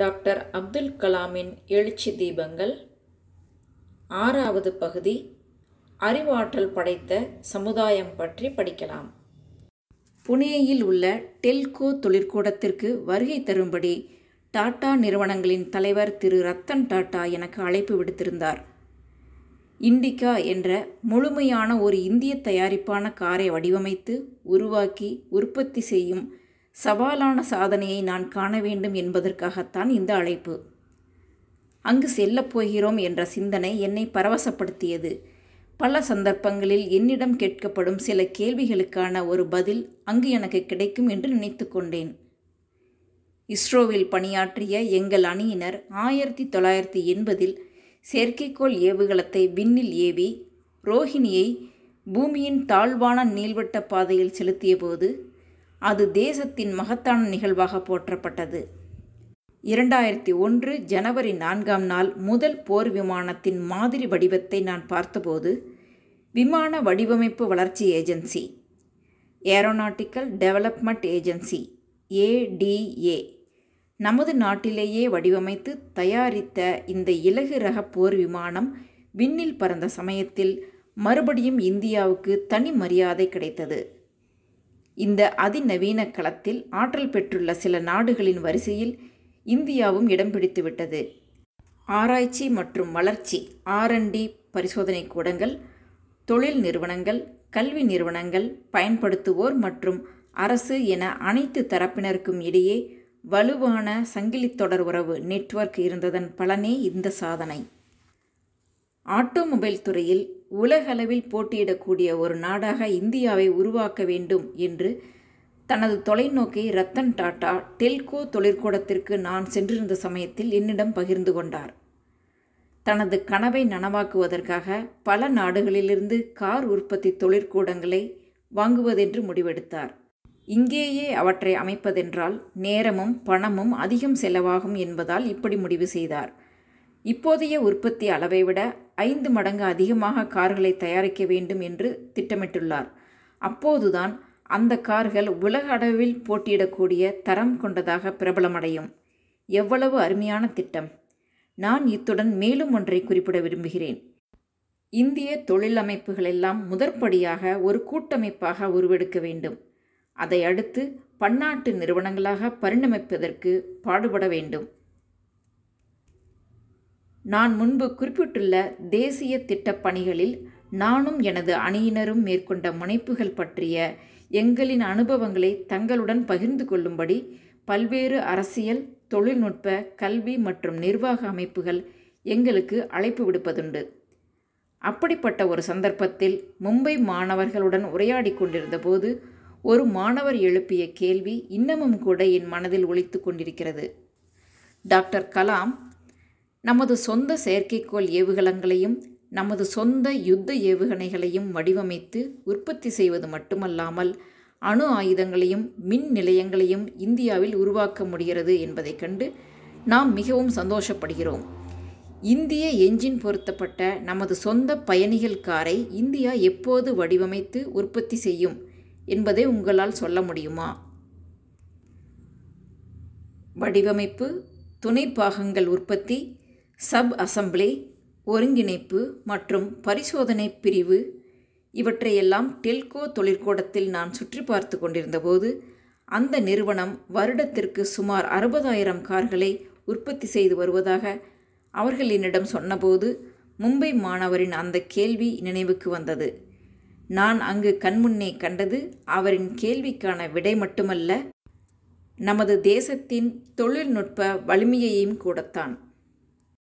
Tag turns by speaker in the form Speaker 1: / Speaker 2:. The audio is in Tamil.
Speaker 1: டாக்டர் அப்துல் கலாமின் எழுச்சி தீபங்கள் ஆறாவது பகுதி அறிவாற்றல் படைத்த சமுதாயம் பற்றி படிக்கலாம் புனேயில் உள்ள டெல்கோ தொழிற்கூடத்திற்கு வருகை தரும்படி டாடா நிறுவனங்களின் தலைவர் திரு ரத்தன் டாடா எனக்கு அழைப்பு விடுத்திருந்தார் இண்டிகா என்ற முழுமையான ஒரு இந்திய தயாரிப்பான காரை வடிவமைத்து உருவாக்கி உற்பத்தி செய்யும் சவாலான சாதனையை நான் காண வேண்டும் என்பதற்காகத்தான் இந்த அழைப்பு அங்கு செல்லப் போகிறோம் என்ற சிந்தனை என்னை பரவசப்படுத்தியது பல சந்தர்ப்பங்களில் என்னிடம் கேட்கப்படும் சில கேள்விகளுக்கான ஒரு பதில் அங்கு எனக்கு கிடைக்கும் என்று நினைத்து கொண்டேன் இஸ்ரோவில் பணியாற்றிய எங்கள் அணியினர் ஆயிரத்தி தொள்ளாயிரத்தி எண்பதில் செயற்கைக்கோள் ஏவுகலத்தை விண்ணில் ஏவி ரோஹிணியை பூமியின் தாழ்வான நீள்வட்ட பாதையில் செலுத்தியபோது அது தேசத்தின் மகத்தான நிகழ்வாக போற்றப்பட்டது இரண்டாயிரத்தி ஒன்று ஜனவரி நான்காம் நாள் முதல் போர் விமானத்தின் மாதிரி வடிவத்தை நான் பார்த்தபோது விமான வடிவமைப்பு வளர்ச்சி agency aeronautical development agency ADA நமது நாட்டிலேயே வடிவமைத்து தயாரித்த இந்த இலகு ரக போர் விமானம் விண்ணில் பறந்த சமயத்தில் மறுபடியும் இந்தியாவுக்கு தனி மரியாதை கிடைத்தது இந்த அதிநவீன களத்தில் ஆற்றல் பெற்றுள்ள சில நாடுகளின் வரிசையில் இந்தியாவும் இடம் பிடித்துவிட்டது ஆராய்ச்சி மற்றும் வளர்ச்சி ஆர்என்டி பரிசோதனை கூடங்கள் தொழில் நிறுவனங்கள் கல்வி நிறுவனங்கள் பயன்படுத்துவோர் மற்றும் அரசு என அனைத்து தரப்பினருக்கும் இடையே வலுவான சங்கிலி தொடர் உறவு நெட்வொர்க் இருந்ததன் பலனே இந்த சாதனை ஆட்டோமொபைல் துறையில் உலகளவில் போட்டியிடக்கூடிய ஒரு நாடாக இந்தியாவை உருவாக்க வேண்டும் என்று தனது தொலைநோக்கை ரத்தன் டாட்டா டெல்கோ தொழிற்கூடத்திற்கு நான் சென்றிருந்த சமயத்தில் என்னிடம் பகிர்ந்து கொண்டார் தனது கனவை நனவாக்குவதற்காக பல நாடுகளிலிருந்து கார் உற்பத்தி தொழிற்கூடங்களை வாங்குவதென்று முடிவெடுத்தார் இங்கேயே அவற்றை அமைப்பதென்றால் நேரமும் பணமும் அதிகம் செலவாகும் என்பதால் இப்படி முடிவு செய்தார் இப்போதைய உற்பத்தி அளவை விட ஐந்து மடங்கு அதிகமாக கார்களை தயாரிக்க வேண்டும் என்று திட்டமிட்டுள்ளார் அப்போதுதான் அந்த கார்கள் உலக அளவில் போட்டியிடக்கூடிய தரம் கொண்டதாக பிரபலமடையும் எவ்வளவு அருமையான திட்டம் நான் இத்துடன் மேலும் ஒன்றை குறிப்பிட விரும்புகிறேன் இந்திய தொழிலமைப்புகளெல்லாம் முதற்படியாக ஒரு கூட்டமைப்பாக உருவெடுக்க வேண்டும் அதை அடுத்து பன்னாட்டு நிறுவனங்களாக பரிணமிப்பதற்கு பாடுபட வேண்டும் நான் முன்பு குறிப்பிட்டுள்ள தேசிய திட்டப்பணிகளில் நானும் எனது அணியினரும் மேற்கொண்ட முனைப்புகள் பற்றிய எங்களின் அனுபவங்களை தங்களுடன் பகிர்ந்து கொள்ளும்படி பல்வேறு அரசியல் தொழில்நுட்ப கல்வி மற்றும் நிர்வாக அமைப்புகள் எங்களுக்கு அழைப்பு விடுப்பதுண்டு அப்படிப்பட்ட ஒரு சந்தர்ப்பத்தில் மும்பை மாணவர்களுடன் உரையாடி கொண்டிருந்தபோது ஒரு மாணவர் எழுப்பிய கேள்வி இன்னமும் கூட என் மனதில் ஒழித்து கொண்டிருக்கிறது டாக்டர் கலாம் நமது சொந்த செயற்கைக்கோள் ஏவுகலங்களையும் நமது சொந்த யுத்த ஏவுகணைகளையும் வடிவமைத்து உற்பத்தி செய்வது மட்டுமல்லாமல் அணு ஆயுதங்களையும் மின் நிலையங்களையும் இந்தியாவில் உருவாக்க முடிகிறது என்பதைக் கண்டு நாம் மிகவும் சந்தோஷப்படுகிறோம் இந்திய என்ஜின் பொருத்தப்பட்ட நமது சொந்த பயணிகள் காரை இந்தியா எப்போது வடிவமைத்து உற்பத்தி செய்யும் என்பதை உங்களால் சொல்ல முடியுமா வடிவமைப்பு துணை பாகங்கள் உற்பத்தி சப் அசம்பிளி ஒருங்கிணைப்பு மற்றும் பரிசோதனை பிரிவு இவற்றையெல்லாம் டெல்கோ தொழிற்கூடத்தில் நான் சுற்றி பார்த்து கொண்டிருந்தபோது அந்த நிறுவனம் வருடத்திற்கு சுமார் அறுபதாயிரம் கார்களை உற்பத்தி செய்து வருவதாக அவர்கள் என்னிடம் சொன்னபோது மும்பை மாணவரின் அந்த கேள்வி நினைவுக்கு வந்தது நான் அங்கு கண்முன்னே கண்டது அவரின் கேள்விக்கான விடை மட்டுமல்ல நமது தேசத்தின் தொழில்நுட்ப வலிமையையும் கூடத்தான்